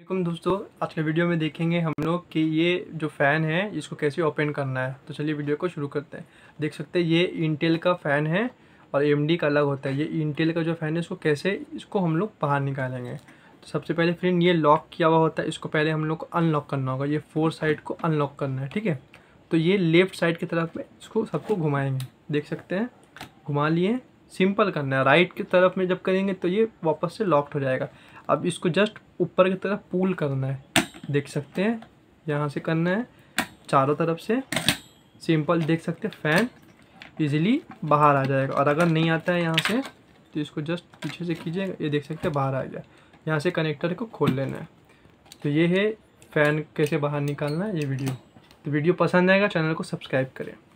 वालेकुम दोस्तों आज के वीडियो में देखेंगे हम लोग कि ये जो फ़ैन है इसको कैसे ओपन करना है तो चलिए वीडियो को शुरू करते हैं देख सकते हैं ये इंटेल का फ़ैन है और एम का अलग होता है ये इंटेल का जो फ़ैन है इसको कैसे इसको हम लोग बाहर निकालेंगे तो सबसे पहले फिर ये लॉक किया हुआ होता है इसको पहले हम लोग को अनलॉक करना होगा ये फोर साइड को अनलॉक करना है ठीक है तो ये लेफ़्ट साइड की तरफ में इसको सबको घुमाएंगे देख सकते हैं घुमा लिए सिंपल करना है राइट की तरफ में जब करेंगे तो ये वापस से लॉक्ड हो जाएगा अब इसको जस्ट ऊपर की तरफ पुल करना है देख सकते हैं यहाँ से करना है चारों तरफ से सिंपल देख सकते हैं फैन इजीली बाहर आ जाएगा और अगर नहीं आता है यहाँ से तो इसको जस्ट पीछे से कीजिएगा ये देख सकते हैं बाहर आ गया यहाँ से कनेक्टर को खोल लेना है तो ये है फ़ैन कैसे बाहर निकालना है ये वीडियो तो वीडियो पसंद आएगा चैनल को सब्सक्राइब करें